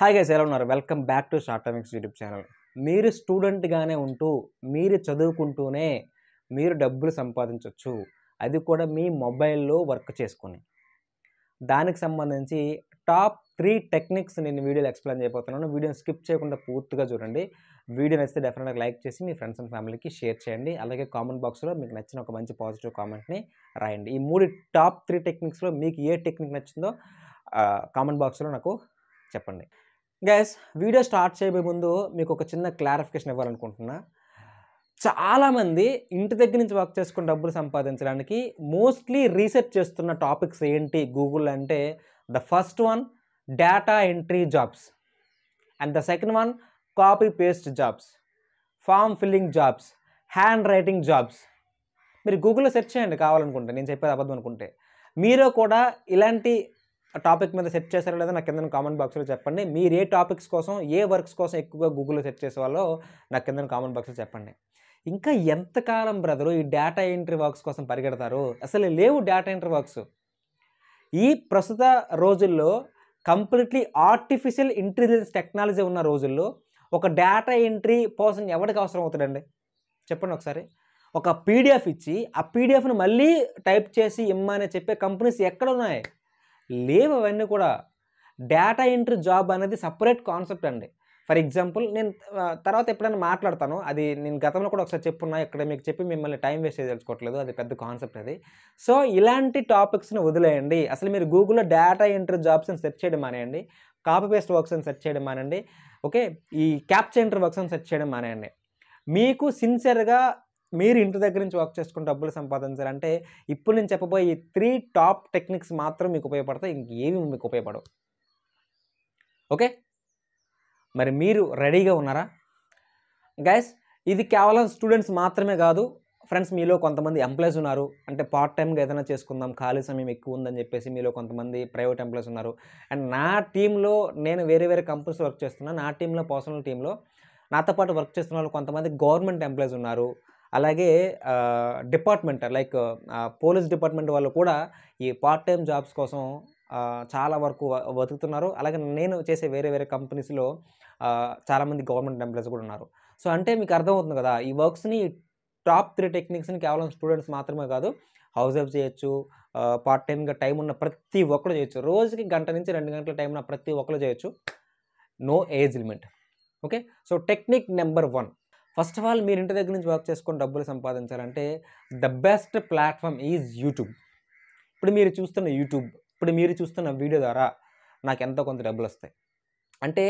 hi guys ఎలా ఉన్నారు welcome back to షార్టామిక్స్ యూట్యూబ్ ఛానల్ మీరు స్టూడెంట్గానే ఉంటూ మీరు చదువుకుంటూనే మీరు డబ్బులు సంపాదించవచ్చు అది కూడా మీ మొబైల్లో వర్క్ చేసుకొని దానికి సంబంధించి టాప్ త్రీ టెక్నిక్స్ నేను వీడియోలో ఎక్స్ప్లెయిన్ చేయబోతున్నాను వీడియోని స్కిప్ చేయకుండా పూర్తిగా చూడండి వీడియో నచ్చితే డెఫినెట్గా లైక్ చేసి మీ ఫ్రెండ్స్ అండ్ ఫ్యామిలీకి షేర్ చేయండి అలాగే కామెంట్ బాక్స్లో మీకు నచ్చిన ఒక మంచి పాజిటివ్ కామెంట్ని రాయండి ఈ మూడు టాప్ త్రీ టెక్నిక్స్లో మీకు ఏ టెక్నిక్ నచ్చిందో కామెంట్ బాక్స్లో నాకు చెప్పండి గైస్ వీడియో స్టార్ట్ చేయబోయే ముందు మీకు ఒక చిన్న క్లారిఫికేషన్ ఇవ్వాలనుకుంటున్నా చాలామంది ఇంటి దగ్గర నుంచి వర్క్ చేసుకుని డబ్బులు సంపాదించడానికి మోస్ట్లీ రీసెర్చ్ చేస్తున్న టాపిక్స్ ఏంటి గూగుల్ అంటే the first one data entry jobs and the second one copy paste jobs form filling jobs handwriting jobs మీరు గూగుల్లో సెర్చ్ చేయండి కావాలనుకుంటే నేను చెప్పేది అబద్ధం అనుకుంటే మీరు కూడా ఇలాంటి టాపిక్ మీద సెర్చ్ చేశారో లేదో నాకు కింద కామెంట్ బాక్స్లో చెప్పండి మీరు ఏ టాపిక్స్ కోసం ఏ వర్క్స్ కోసం ఎక్కువగా గూగుల్లో సెర్చ్ చేసేవాళ్ళో నాకు కింద కామెంట్ బాక్స్లో చెప్పండి ఇంకా ఎంతకాలం బ్రదరు ఈ డేటా ఎంట్రీ వర్క్స్ కోసం పరిగెడతారు అసలు లేవు డేటా ఎంట్రీ వర్క్స్ ఈ ప్రస్తుత రోజుల్లో కంప్లీట్లీ ఆర్టిఫిషియల్ ఇంటెలిజెన్స్ టెక్నాలజీ ఉన్న రోజుల్లో ఒక డేటా ఎంట్రీ పర్సన్ ఎవరికి అవసరం అవుతాడండి చెప్పండి ఒకసారి ఒక పీడిఎఫ్ ఇచ్చి ఆ పీడిఎఫ్ను మళ్ళీ టైప్ చేసి ఇమ్మని చెప్పే కంపెనీస్ ఎక్కడ ఉన్నాయి లేవు అవన్నీ కూడా డేటా ఎంట్రీ జాబ్ అనేది సపరేట్ కాన్సెప్ట్ అండి ఫర్ ఎగ్జాంపుల్ నేను తర్వాత ఎప్పుడైనా మాట్లాడతాను అది నేను గతంలో కూడా ఒకసారి చెప్పున్నా ఇక్కడ మీకు చెప్పి మిమ్మల్ని టైం వేస్ట్ చేయదలుచుకోవట్లేదు అది పెద్ద కాన్సెప్ట్ అది సో ఇలాంటి టాపిక్స్ని వదిలేయండి అసలు మీరు గూగుల్లో డేటా ఎంట్రీ జాబ్స్ని సెర్చ్ చేయడం మానేయండి కాపీ పేస్ట్ వర్క్స్ అని సెర్చ్ చేయడం మానండి ఓకే ఈ క్యాప్చర్ ఎంట్రీ వర్క్స్ అని సెర్చ్ చేయడం మానేయండి మీకు సిన్సియర్గా మీరు ఇంటి దగ్గర నుంచి వర్క్ చేసుకుని డబ్బులు సంపాదించాలి అంటే ఇప్పుడు నేను చెప్పబోయే ఈ త్రీ టాప్ టెక్నిక్స్ మాత్రం మీకు ఉపయోగపడతాయి ఇంకేవి మీకు ఉపయోగపడవు ఓకే మరి మీరు రెడీగా ఉన్నారా గైస్ ఇది కేవలం స్టూడెంట్స్ మాత్రమే కాదు ఫ్రెండ్స్ మీలో కొంతమంది ఎంప్లాయీస్ ఉన్నారు అంటే పార్ట్ టైంగా ఏదైనా చేసుకుందాం ఖాళీ సమయం ఎక్కువ ఉందని చెప్పేసి మీలో కొంతమంది ప్రైవేట్ ఎంప్లాయీస్ ఉన్నారు అండ్ నా టీంలో నేను వేరే వేరే కంపెనీస్ వర్క్ చేస్తున్నా నా టీంలో పర్సనల్ టీంలో నాతో పాటు వర్క్ చేస్తున్న వాళ్ళు కొంతమంది గవర్నమెంట్ ఎంప్లాయీస్ ఉన్నారు అలాగే డిపార్ట్మెంట్ లైక్ పోలీస్ డిపార్ట్మెంట్ వాళ్ళు కూడా ఈ పార్ట్ టైం జాబ్స్ కోసం చాలా వరకు బతుకుతున్నారు అలాగే నేను చేసే వేరే వేరే కంపెనీస్లో చాలామంది గవర్నమెంట్ ఎంప్లాయీస్ కూడా ఉన్నారు సో అంటే మీకు అర్థమవుతుంది కదా ఈ వర్క్స్ని టాప్ త్రీ టెక్నిక్స్ని కేవలం స్టూడెంట్స్ మాత్రమే కాదు హౌస్ వైఫ్ చేయొచ్చు పార్ట్ టైంగా టైం ఉన్న ప్రతి ఒక్కరు చేయొచ్చు రోజుకి గంట నుంచి రెండు గంటల టైం ఉన్న ప్రతి ఒక్కరు చేయొచ్చు no age limit okay so technique number one first of all మీరు ఇంటి దగ్గర నుంచి వర్క్ చేసుకొని డబ్బులు సంపాదించాలంటే the best platform is YouTube ఇప్పుడు మీరు చూస్తున్న యూట్యూబ్ ఇప్పుడు మీరు చూస్తున్న వీడియో ద్వారా నాకు ఎంతో కొంత డబ్బులు వస్తాయి అంటే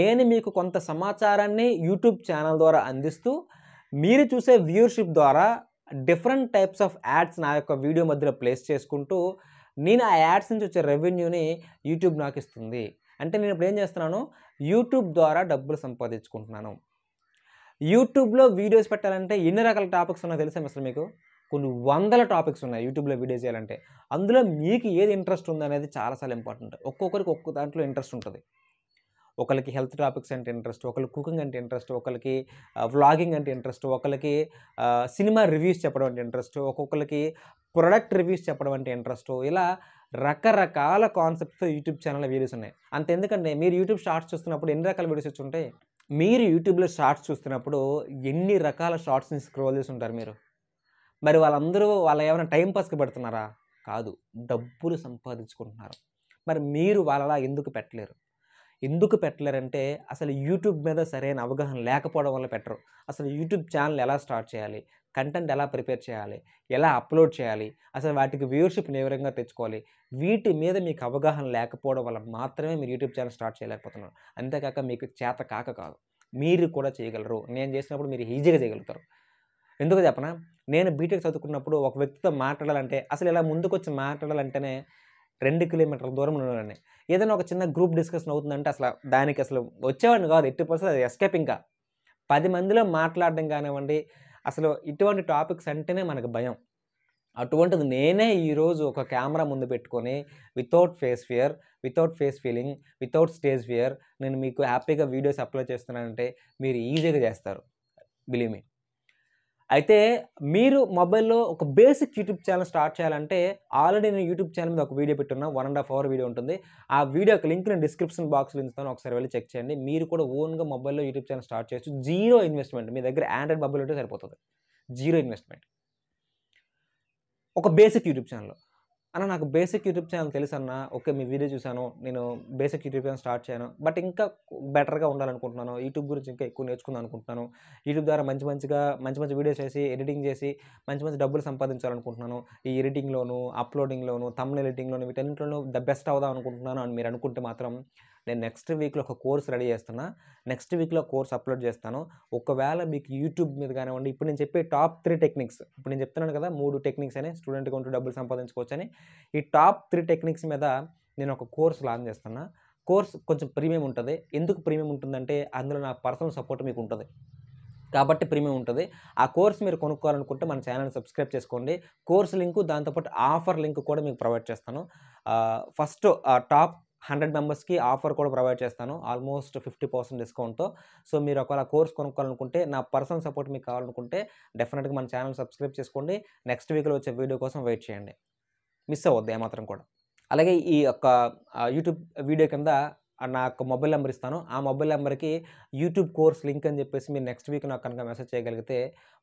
నేను మీకు కొంత సమాచారాన్ని యూట్యూబ్ ఛానల్ ద్వారా అందిస్తూ మీరు చూసే వ్యూర్షిప్ ద్వారా డిఫరెంట్ టైప్స్ ఆఫ్ యాడ్స్ నా యొక్క వీడియో మధ్యలో ప్లేస్ చేసుకుంటూ నేను ఆ యాడ్స్ నుంచి వచ్చే రెవెన్యూని యూట్యూబ్ నాకు ఇస్తుంది అంటే నేను ఇప్పుడు ఏం చేస్తున్నాను యూట్యూబ్ ద్వారా డబ్బులు సంపాదించుకుంటున్నాను యూట్యూబ్లో వీడియోస్ పెట్టాలంటే ఎన్ని రకాల టాపిక్స్ ఉన్నాయో తెలుసా అసలు మీకు కొన్ని వందల టాపిక్స్ ఉన్నాయి యూట్యూబ్లో వీడియో చేయాలంటే అందులో మీకు ఏది ఇంట్రెస్ట్ ఉందనేది చాలాసార్లు ఇంపార్టెంట్ ఒక్కొక్కరికి ఒక్కొక్క దాంట్లో ఇంట్రెస్ట్ ఉంటుంది ఒకరికి హెల్త్ టాపిక్స్ అంటే ఇంట్రెస్ట్ ఒకరికి కుకింగ్ అంటే ఇంట్రెస్ట్ ఒకరికి వ్లాగింగ్ అంటే ఇంట్రెస్ట్ ఒకరికి సినిమా రివ్యూస్ చెప్పడం అంటే ఇంట్రెస్ట్ ఒక్కొక్కరికి ప్రొడక్ట్ రివ్యూస్ చెప్పడం అంటే ఇంట్రెస్ట్ ఇలా రకరకాల కాన్సెప్ట్స్తో యూట్యూబ్ ఛానల్ వీడియోస్ ఉన్నాయి అంత ఎందుకంటే మీరు యూట్యూబ్ షార్ట్స్ చూస్తున్నప్పుడు ఎన్ని రకాల వీడియోస్ వచ్చి ఉంటాయి మీరు యూట్యూబ్లో షార్ట్స్ చూస్తున్నప్పుడు ఎన్ని రకాల షార్ట్స్ని స్క్రోల్ చేసి ఉంటారు మీరు మరి వాళ్ళందరూ వాళ్ళ ఏమైనా టైం పాస్కి పెడుతున్నారా కాదు డబ్బులు సంపాదించుకుంటున్నారు మరి మీరు వాళ్ళలా ఎందుకు పెట్టలేరు ఎందుకు పెట్టలేరంటే అసలు యూట్యూబ్ మీద సరైన అవగాహన లేకపోవడం వల్ల పెట్టరు అసలు యూట్యూబ్ ఛానల్ ఎలా స్టార్ట్ చేయాలి కంటెంట్ ఎలా ప్రిపేర్ చేయాలి ఎలా అప్లోడ్ చేయాలి అసలు వాటికి వ్యూవర్షిప్ని ఏ విధంగా తెచ్చుకోవాలి వీటి మీద మీకు అవగాహన లేకపోవడం వల్ల మాత్రమే మీరు యూట్యూబ్ ఛానల్ స్టార్ట్ చేయలేకపోతున్నారు అంతేకాక మీకు చేత కాక కాదు మీరు కూడా చేయగలరు నేను చేసినప్పుడు మీరు ఈజీగా చేయగలుగుతారు ఎందుకు చెప్పనా నేను బీటెక్ చదువుకున్నప్పుడు ఒక వ్యక్తితో మాట్లాడాలంటే అసలు ఇలా ముందుకు వచ్చి మాట్లాడాలంటేనే రెండు కిలోమీటర్ల దూరం ఉండాలని ఏదైనా ఒక చిన్న గ్రూప్ డిస్కషన్ అవుతుందంటే అసలు దానికి అసలు వచ్చేవాడిని కాదు ఎట్టి పర్సెంట్ అది ఎస్కేప్ ఇంకా పది మందిలో మాట్లాడడం కానివ్వండి అసలు ఇటువంటి టాపిక్స్ అంటేనే మనకు భయం అటువంటిది నేనే ఈరోజు ఒక కెమెరా ముందు పెట్టుకొని without face fear without face feeling without stage fear నేను మీకు హ్యాపీగా వీడియోస్ అప్లోడ్ చేస్తున్నానంటే మీరు ఈజీగా చేస్తారు బిలీవ్ మీ అయితే మీరు మొబైల్లో ఒక బేసిక్ యూట్యూబ్ ఛానల్ స్టార్ట్ చేయాలంటే ఆల్రెడీ నేను యూట్యూబ్ ఛానల్ మీద ఒక వీడియో పెట్టున్నా one and half hour video ఉంటుంది ఆ వీడియోకి లింక్ నేను డిస్క్రిప్షన్ బాక్స్లో ఇస్తాను ఒకసారి వెళ్ళి చెక్ చేయండి మీరు కూడా ఓన్గా మొబైల్లో యూట్యూబ్ ఛానల్ స్టార్ట్ చేయొచ్చు జీరో ఇన్వెస్ట్మెంట్ మీ దగ్గర ఆండ్రాయిడ్ మొబైల్ ఉంటే సరిపోతుంది జీరో ఇన్వెస్ట్మెంట్ ఒక బేసిక్ యూట్యూబ్ ఛానల్ అన్న నాకు బేసిక్ యూట్యూబ్ ఛానల్ తెలుసు అన్న ఓకే మీ వీడియో చూశాను నేను బేసిక్ యూట్యూబ్ ఛానల్ స్టార్ట్ చేయను బట్ ఇంకా బెటర్గా ఉండాలనుకుంటున్నాను యూట్యూబ్ గురించి ఇంకా ఎక్కువ నేర్చుకుందాం అనుకుంటున్నాను యూట్యూబ్ ద్వారా మంచి మంచిగా మంచి మంచి వీడియోస్ చేసి ఎడిటింగ్ చేసి మంచి మంచి డబ్బులు సంపాదించాలనుకుంటున్నాను ఈ ఎడిటింగ్లోను అప్లోడింగ్లోను తమిళ ఎడిటింగ్లోను వీటన్నింటిలోనూ ద బెస్ట్ అవుదాం అనుకుంటున్నాను అని మీరు అనుకుంటే మాత్రం నేను నెక్స్ట్ వీక్లో ఒక కోర్స్ రెడీ చేస్తున్నా నెక్స్ట్ వీక్లో కోర్స్ అప్లోడ్ చేస్తాను ఒకవేళ మీకు యూట్యూబ్ మీద కానివ్వండి ఇప్పుడు నేను చెప్పే టాప్ త్రీ టెక్నిక్స్ ఇప్పుడు నేను చెప్తున్నాను కదా మూడు టెక్నిక్స్ అని స్టూడెంట్గా ఉంటూ డబ్బులు సంపాదించుకోవచ్చు అని ఈ టాప్ త్రీ టెక్నిక్స్ మీద నేను ఒక కోర్స్ లాంచ్ చేస్తున్నా కోర్స్ కొంచెం ప్రీమియం ఉంటుంది ఎందుకు ప్రీమియం ఉంటుందంటే అందులో నా పర్సనల్ సపోర్ట్ మీకు ఉంటుంది కాబట్టి ప్రీమియం ఉంటుంది ఆ కోర్స్ మీరు కొనుక్కోవాలనుకుంటే మన ఛానల్ని సబ్స్క్రైబ్ చేసుకోండి కోర్స్ లింకు దాంతోపాటు ఆఫర్ లింక్ కూడా మీకు ప్రొవైడ్ చేస్తాను ఫస్ట్ టాప్ హండ్రెడ్ మెంబర్స్కి ఆఫర్ కూడా ప్రొవైడ్ చేస్తాను ఆల్మోస్ట్ ఫిఫ్టీ పర్సెంట్ డిస్కౌంట్తో సో మీరు ఒకవేళ కోర్స్ కొనుక్కోవాలనుకుంటే నా పర్సనల్ సపోర్ట్ మీకు కావాలనుకుంటే డెఫినెట్గా మన ఛానల్ సబ్స్క్రైబ్ చేసుకోండి నెక్స్ట్ వీక్లో వచ్చే వీడియో కోసం వెయిట్ చేయండి మిస్ అవ్వద్దు ఏమాత్రం కూడా అలాగే ఈ యొక్క యూట్యూబ్ వీడియో కింద నా యొక్క మొబైల్ నెంబర్ ఇస్తాను ఆ మొబైల్ నెంబర్కి యూట్యూబ్ కోర్స్ లింక్ అని చెప్పేసి మీరు నెక్స్ట్ వీక్ నాకు కనుక మెసేజ్ చేయగలిగితే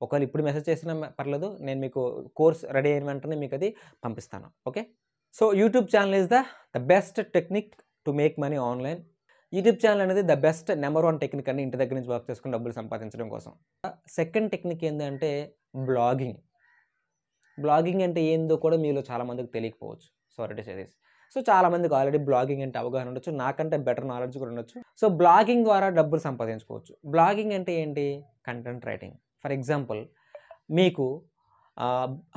ఒకవేళ ఇప్పుడు మెసేజ్ చేసినా పర్లేదు నేను మీకు కోర్స్ రెడీ అయిన వెంటనే మీకు అది పంపిస్తాను okay so YouTube channel is the the best technique to make money online YouTube channel అనేది the best number one technique అని ఇంటి దగ్గర నుంచి వర్క్ చేసుకుని డబ్బులు సంపాదించడం కోసం సెకండ్ టెక్నిక్ ఏంటంటే బ్లాగింగ్ బ్లాగింగ్ అంటే ఏందో కూడా మీలో చాలామందికి తెలియకపోవచ్చు సారీ సరీస్ సో చాలామందికి ఆల్రెడీ బ్లాగింగ్ అంటే అవగాహన ఉండొచ్చు నాకంటే బెటర్ నాలెడ్జ్ కూడా ఉండొచ్చు సో బ్లాగింగ్ ద్వారా డబ్బులు సంపాదించుకోవచ్చు బ్లాగింగ్ అంటే ఏంటి కంటెంట్ రైటింగ్ ఫర్ ఎగ్జాంపుల్ మీకు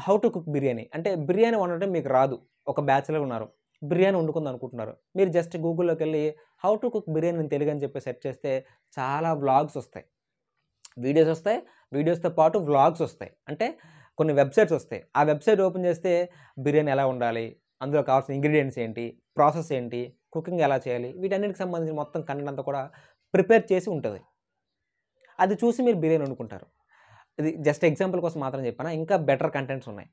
హౌ టు కుక్ బిర్యానీ అంటే బిర్యానీ వండటం మీకు రాదు ఒక బ్యాచ్లో ఉన్నారు బిర్యానీ వండుకుంది అనుకుంటున్నారు మీరు జస్ట్ గూగుల్లోకి వెళ్ళి how to cook biryani Telugu అని చెప్పి సెర్చ్ చేస్తే చాలా వ్లాగ్స్ వస్తాయి వీడియోస్ వస్తాయి వీడియోస్తో పాటు వ్లాగ్స్ వస్తాయి అంటే కొన్ని వెబ్సైట్స్ వస్తాయి ఆ వెబ్సైట్ ఓపెన్ చేస్తే బిర్యానీ ఎలా ఉండాలి అందులో కావాల్సిన ఇంగ్రీడియంట్స్ ఏంటి ప్రాసెస్ ఏంటి కుకింగ్ ఎలా చేయాలి వీటన్నిటికి సంబంధించిన మొత్తం కంటెంట్ అంతా కూడా ప్రిపేర్ చేసి ఉంటుంది అది చూసి మీరు బిర్యానీ వండుకుంటారు ఇది జస్ట్ ఎగ్జాంపుల్ కోసం మాత్రం చెప్పాను ఇంకా బెటర్ కంటెంట్స్ ఉన్నాయి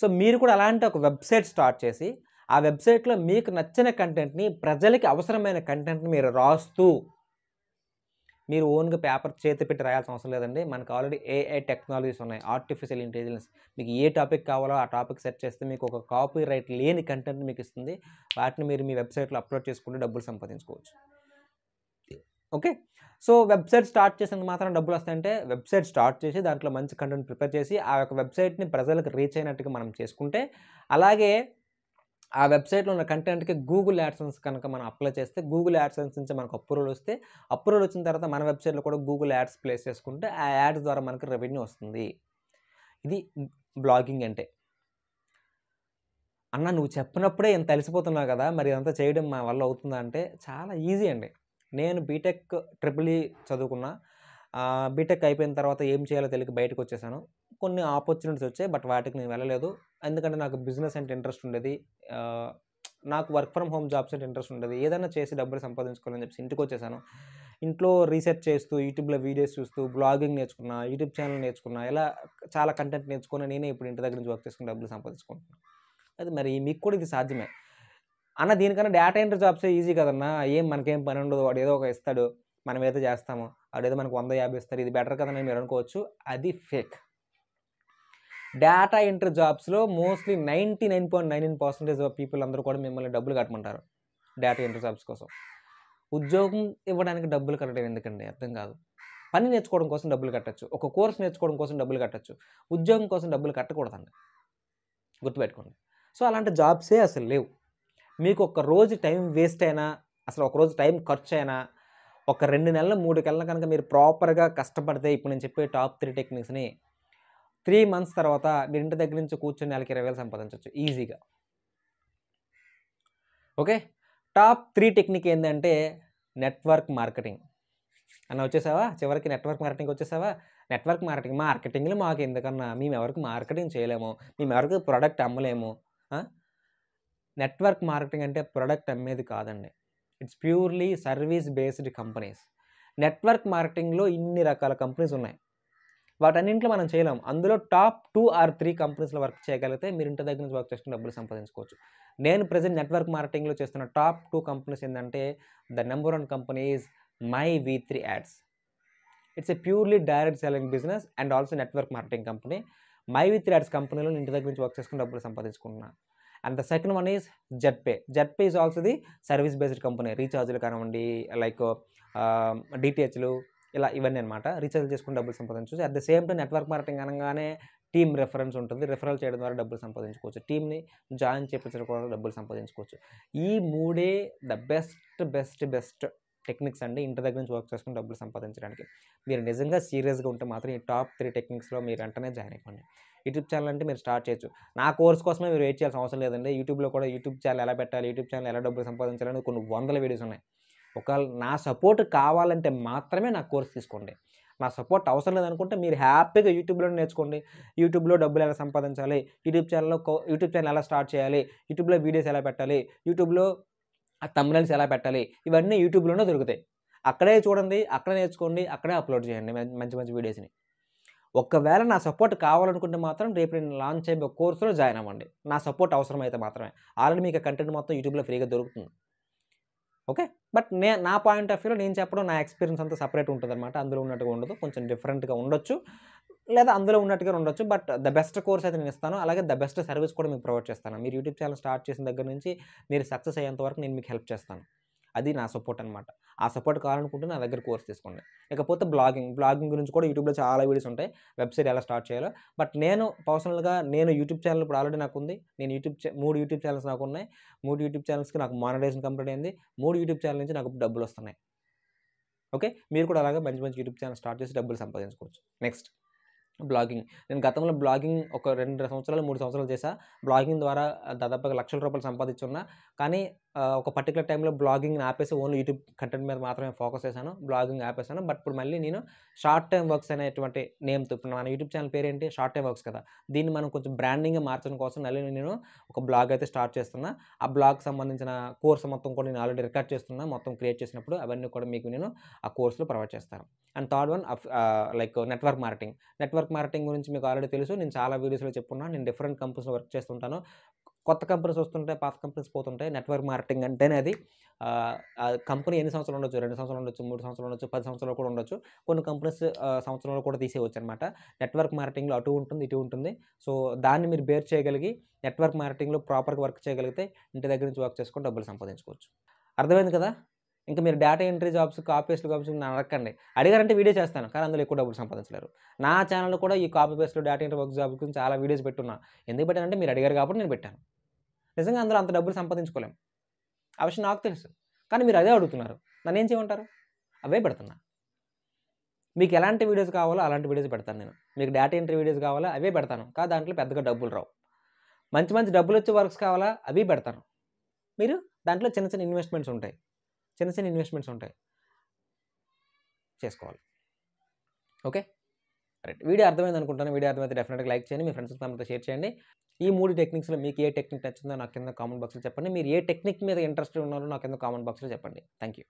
సో మీరు కూడా అలాంటి ఒక వెబ్సైట్ స్టార్ట్ చేసి ఆ వెబ్సైట్లో మీకు నచ్చిన కంటెంట్ని ప్రజలకి అవసరమైన కంటెంట్ని మీరు రాస్తూ మీరు ఓన్గా పేపర్ చేతి పెట్టి రాయాల్సిన అవసరం లేదండి మనకు ఆల్రెడీ ఏఐ టెక్నాలజీస్ ఉన్నాయి ఆర్టిఫిషియల్ ఇంటెలిజెన్స్ మీకు ఏ టాపిక్ కావాలో ఆ టాపిక్ సెర్చ్ చేస్తే మీకు ఒక కాపీ రైట్ లేని కంటెంట్ మీకు ఇస్తుంది వాటిని మీరు మీ వెబ్సైట్లో అప్లోడ్ చేసుకుంటే డబ్బులు సంపాదించుకోవచ్చు ఓకే సో వెబ్సైట్ స్టార్ట్ చేసినందుకు మాత్రం డబ్బులు వస్తాయంటే వెబ్సైట్ స్టార్ట్ చేసి దాంట్లో మంచి కంటెంట్ ప్రిపేర్ చేసి ఆ యొక్క వెబ్సైట్ని ప్రజలకు రీచ్ అయినట్టుగా మనం చేసుకుంటే అలాగే ఆ వెబ్సైట్లో ఉన్న కంటెంట్కి గూగుల్ యాడ్సెన్స్ కనుక మనం అప్లై చేస్తే గూగుల్ యాడ్సెన్స్ నుంచి మనకు అప్రూవల్ వస్తే అప్రూవల్ వచ్చిన తర్వాత మన వెబ్సైట్లో కూడా గూగుల్ యాడ్స్ ప్లేస్ చేసుకుంటే ఆ యాడ్స్ ద్వారా మనకు రెవెన్యూ వస్తుంది ఇది బ్లాగింగ్ అంటే అన్న నువ్వు చెప్పినప్పుడే నేను తెలిసిపోతున్నావు కదా మరి ఇదంతా చేయడం మా వల్ల అవుతుందా అంటే చాలా ఈజీ అండి నేను బీటెక్ ట్రిపుల్ ఈ చదువుకున్నా బీటెక్ అయిపోయిన తర్వాత ఏం చేయాలో తెలియక బయటకు వచ్చేసాను కొన్ని ఆపర్చునిటీస్ వచ్చాయి బట్ వాటికి నేను వెళ్ళలేదు ఎందుకంటే నాకు బిజినెస్ అంటే ఇంట్రెస్ట్ ఉండేది నాకు వర్క్ ఫ్రమ్ హోమ్ జాబ్స్ అంటే ఇంట్రెస్ట్ ఉండేది ఏదైనా చేసి డబ్బులు సంపాదించుకోవాలని చెప్పి ఇంటికి వచ్చేసాను ఇంట్లో రీసెర్చ్ చేస్తూ యూట్యూబ్లో వీడియోస్ చూస్తూ బ్లాగింగ్ నేర్చుకున్నా యూట్యూబ్ ఛానల్ నేర్చుకున్నా ఇలా చాలా కంటెంట్ నేర్చుకున్నా నేనే ఇప్పుడు ఇంటి దగ్గర నుంచి వర్క్ చేసుకుని డబ్బులు సంపాదించుకుంటున్నాను అది మరి మీకు కూడా ఇది సాధ్యమే అన్న దీనికన్నా డేటా ఎంట్రీ జాబ్సే ఈజీ కదన్నా ఏం మనకేం పని ఉండదు వాడు ఏదో ఒక ఇస్తాడు మనం ఏదో చేస్తాము వాడేదో మనకు వంద యాభై ఇస్తారు ఇది బెటర్ కదా అని మీరు అనుకోవచ్చు అది ఫేక్ డేటా ఎంట్రీ జాబ్స్లో mostly ninety nine point nine nine percentage of people అందరూ కూడా మిమ్మల్ని డబ్బులు కట్టమంటారు డేటా ఎంట్రీ జాబ్స్ కోసం ఉద్యోగం ఇవ్వడానికి డబ్బులు కట్టడం ఎందుకండి అర్థం కాదు పని నేర్చుకోవడం కోసం డబ్బులు కట్టచ్చు ఒక కోర్స్ నేర్చుకోవడం కోసం డబ్బులు కట్టచ్చు ఉద్యోగం కోసం డబ్బులు కట్టకూడదండి గుర్తుపెట్టుకోండి సో అలాంటి జాబ్సే అసలు లేవు మీకు ఒక రోజు టైం వేస్ట్ అయినా అసలు ఒక రోజు టైం ఖర్చు అయినా ఒక రెండు నెలలు మూడు నెలలు కనుక మీరు ప్రాపర్గా కష్టపడితే ఇప్పుడు నేను చెప్పే టాప్ త్రీ టెక్నిక్స్ని త్రీ మంత్స్ తర్వాత మీరు ఇంటి దగ్గర నుంచి కూర్చొని నెలకి ఇరవై వేలు సంపాదించవచ్చు ఈజీగా ఓకే టాప్ త్రీ టెక్నిక్ ఏంటంటే నెట్వర్క్ మార్కెటింగ్ అన్న వచ్చేసావా చివరికి నెట్వర్క్ మార్కెటింగ్ వచ్చేసావా నెట్వర్క్ మార్కెటింగ్ మార్కెటింగ్లో మాకు ఎందుకన్నా మేము ఎవరికి మార్కెటింగ్ చేయలేము మేము ఎవరికి ప్రోడక్ట్ అమ్మలేము నెట్వర్క్ మార్కెటింగ్ అంటే ప్రొడక్ట్ అమ్మేది కాదండి it's purely service based companies network మార్కెటింగ్లో ఇన్ని రకాల కంపెనీస్ ఉన్నాయి వాటన్నింటిలో మనం చేయలేం అందులో టాప్ టూ ఆర్ త్రీ కంపెనీస్లో వర్క్ చేయగలిగితే మీరు ఇంటి దగ్గర నుంచి వర్క్ చేసుకుని డబ్బులు సంపాదించుకోవచ్చు నేను ప్రజెంట్ నెట్వర్క్ మార్కెటింగ్లో చేస్తున్న టాప్ టూ కంపెనీస్ ఏంటంటే the number one company is My V three ads it's a purely direct selling business and also network marketing company My three ads కంపెనీలో ఇంటి దగ్గర నుంచి వర్క్ చేసుకుని డబ్బులు సంపాదించుకుంటున్నాను and the second one is Zpay Zpay is also the service based company రీఛార్జ్లు కానివ్వండి like డిటిహెచ్లు ఇలా ఇవన్నీ అనమాట రీఛార్జ్ చేసుకుని డబ్బులు సంపాదించవచ్చు at the same time network marketing అనగానే టీమ్ రెఫరెన్స్ ఉంటుంది రెఫరల్ చేయడం ద్వారా డబ్బులు సంపాదించుకోవచ్చు టీమ్ని జాయిన్ చేయించడం కూడా డబ్బులు సంపాదించుకోవచ్చు ఈ మూడే the best best best techniques అండి ఇంటి దగ్గర నుంచి వర్క్ చేసుకుని డబ్బులు సంపాదించడానికి మీరు నిజంగా సీరియస్గా ఉంటే మాత్రం ఈ టాప్ త్రీ టెక్నిక్స్లో మీరు వెంటనే జాయిన్ అయిపోండి యూట్యూబ్ ఛానల్ అంటే మీరు స్టార్ట్ చేయొచ్చు నా కోర్స్ కోసమే మీరు వెయిట్ చేయాల్సిన అవసరం లేదండి యూట్యూబ్లో కూడా యూట్యూబ్ ఛానల్ ఎలా పెట్టాలి యూట్యూబ్ ఛానల్ ఎలా డబ్బులు సంపాదించాలని కొన్ని వందల వీడియోస్ ఉన్నాయి ఒకవేళ నా సపోర్ట్ కావాలంటే మాత్రమే నా కోర్స్ తీసుకోండి నా సపోర్ట్ అవసరం లేదనుకుంటే మీరు హ్యాపీగా యూట్యూబ్లో నేర్చుకోండి యూట్యూబ్లో డబ్బులు ఎలా సంపాదించాలి యూట్యూబ్ ఛానల్లో యూట్యూబ్ ఛానల్ ఎలా స్టార్ట్ చేయాలి యూట్యూబ్లో వీడియోస్ ఎలా పెట్టాలి యూట్యూబ్లో ఆ తమ్మునల్స్ ఎలా పెట్టాలి ఇవన్నీ యూట్యూబ్లోనే దొరుకుతాయి అక్కడే చూడండి అక్కడే నేర్చుకోండి అక్కడే అప్లోడ్ చేయండి మంచి మంచి వీడియోస్ని ఒకవేళ నా సపోర్ట్ కావాలనుకుంటే మాత్రం రేపు నేను లాంచ్ అయిపోయే కోర్సులో జాయిన్ అవ్వండి నా సపోర్ట్ అవసరమైతే మాత్రమే ఆల్రెడీ మీకు కంటెంట్ మొత్తం యూట్యూబ్లో ఫ్రీగా దొరుకుతుంది ఓకే బట్ నే నా పాయింట్ ఆఫ్ వ్యూలో నేను చెప్పడం నా ఎక్స్పీరియన్స్ అంతా సపరేట్ ఉంటుంది అనమాట అందులో ఉన్నట్టుగా ఉండదు కొంచెం డిఫరెంట్గా ఉండొచ్చు లేదా అందులో ఉన్నట్టుగా ఉండొచ్చు బట్ ద బెస్ట్ కోర్స్ అయితే నేను ఇస్తాను అలాగే ద బెస్ట్ సర్వీస్ కూడా మీకు ప్రొవైడ్ చేస్తాను మీరు యూట్యూబ్ ఛానల్ స్టార్ట్ చేసిన దగ్గర నుంచి మీరు సక్సెస్ అయ్యేంత వరకు నేను మీకు హెల్ప్ చేస్తాను అది నా సపోర్ట్ అనమాట ఆ సపోర్ట్ కావాలనుకుంటే నా దగ్గర కోర్స్ తీసుకోండి ఇకపోతే బ్లాగింగ్ బ్లాగింగ్ గురించి కూడా యూట్యూబ్లో చాలా వీడియోస్ ఉంటాయి వెబ్సైట్ ఎలా స్టార్ట్ చేయాలో బట్ నేను పర్సనల్గా నేను యూట్యూబ్ ఛానల్ ఇప్పుడు ఆల్రెడీ నాకు ఉంది నేను యూట్యూబ్ మూడు యూట్యూబ్ ఛానల్స్ నాకు ఉన్నాయి మూడు యూట్యూబ్ ఛానల్స్కి నాకు మానిటైజేషన్ కంప్లీట్ అయింది మూడు యూట్యూబ్ ఛానల్ నుంచి నాకు డబ్బులు వస్తున్నాయి ఓకే మీరు కూడా అలాగే మంచి మంచి యూట్యూబ్ ఛానల్ స్టార్ట్ చేసి డబ్బులు సంపాదించుకోవచ్చు నెక్స్ట్ బ్లాగింగ్ నేను గతంలో బ్లాగింగ్ ఒక రెండు సంవత్సరాలు మూడు సంవత్సరాలు చేశా బ్లాగింగ్ ద్వారా దాదాపుగా లక్షల రూపాయలు సంపాదించున్నా కానీ ఒక పర్టికులర్ టైంలో బ్లాగింగ్ ఆపేసి ఓన్లీ యూట్యూబ్ కంటెంట్ మీద మాత్రమే ఫోకస్ చేశాను బ్లాగింగ్ ఆపేశాను బట్ ఇప్పుడు మళ్ళీ నేను షార్ట్ టైం వర్క్స్ అనేటువంటి నేమ్ ఇప్పుడు మన యూట్యూబ్ ఛానల్ పేరు ఏంటి షార్ట్ టైం వర్క్స్ కదా దీన్ని మనం కొంచెం బ్రాండింగ్గా మార్చడం కోసం మళ్ళీ నేను ఒక బ్లాగ్ అయితే స్టార్ట్ చేస్తున్నా ఆ బ్లాగ్ సంబంధించిన కోర్స్ మొత్తం కూడా నేను ఆల్రెడీ రికార్డ్ చేస్తున్నా మొత్తం క్రియేట్ చేసినప్పుడు అవన్నీ కూడా మీకు నేను ఆ కోర్సులో ప్రొవైడ్ చేస్తాను and third one like network marketing network marketing గురించి మీకు ఆల్రెడీ తెలుసు నేను చాలా వీడియోస్లో చెప్పుకున్నాను నేను డిఫరెంట్ కంపెనీస్లో వర్క్ చేస్తుంటాను కొత్త కంపెనీస్ వస్తుంటాయి పాత కంపెనీస్ పోతుంటాయి నెట్వర్క్ మార్కెటింగ్ అంటేనే అది కంపెనీ ఎన్ని సంవత్సరాలు ఉండొచ్చు రెండు సంవత్సరాలు ఉండొచ్చు మూడు సంవత్సరాలు ఉండొచ్చు పది సంవత్సరాలు కూడా ఉండొచ్చు కొన్ని కంపెనీస్ సంవత్సరంలో కూడా తీసేయవచ్చు అనమాట నెట్వర్క్ మార్కెటింగ్లో అటు ఉంటుంది ఇటు ఉంటుంది సో దాన్ని మీరు బేర్ చేయగలిగి నెట్వర్క్ మార్కెటింగ్లో ప్రాపర్గా వర్క్ చేయగలిగితే ఇంటి దగ్గర నుంచి వర్క్ చేసుకొని డబ్బులు సంపాదించుకోవచ్చు అర్థమైంది కదా ఇంకా మీరు డేటా ఎంట్రీ జాబ్స్ కాపీస్లు పేస్ట్లు కాపీ అడగండి అడిగారంటే వీడియో చేస్తాను కానీ అందులో ఎక్కువ డబ్బులు సంపాదించలేరు నా ఛానల్లో కూడా ఈ కాపీ పేస్ట్లు డేటా ఎంట్రీ వర్క్ జాబ్ గురించి చాలా వీడియోస్ పెట్టున్నా ఎందుకు పెట్టానంటే మీరు అడిగారు కాబట్టి నేను పెట్టాను నిజంగా అందులో అంత డబ్బులు సంపాదించుకోలేము ఆ విషయం నాకు తెలుసు కానీ మీరు అదే అడుగుతున్నారు నన్ను ఏం చేయమంటారు అవే పెడుతున్నా మీకు ఎలాంటి వీడియోస్ కావాలో అలాంటి వీడియోస్ పెడతాను నేను మీకు డేటా ఎంట్రీ వీడియోస్ కావాలా అవే పెడతాను కాదు దాంట్లో పెద్దగా డబ్బులు రావు మంచి మంచి డబ్బులు వచ్చే వర్క్స్ కావాలా అవి పెడతాను మీరు దాంట్లో చిన్న చిన్న ఇన్వెస్ట్మెంట్స్ ఉంటాయి చిన్న చిన్న ఇన్వెస్ట్మెంట్స్ ఉంటాయి చేసుకోవాలి ఓకే రైట్ వీడియో అర్థమైంది అనుకుంటాను వీడియో అర్థమైతే డెఫినెట్గా లైక్ చేయండి మీ ఫ్రెండ్స్ తమతో షేర్ చేయండి ఈ మూడు టెక్నిక్స్లో మీకు ఏ టెక్నిక్ నచ్చిందో నాకు కింద కామెంట్ బాక్స్లో చెప్పండి మీరు ఏ టెక్నిక్ మీద ఇంట్రెస్ట్ ఉన్నారో నాకు కింద కామెంట్ బాక్స్లో చెప్పండి థ్యాంక్ యూ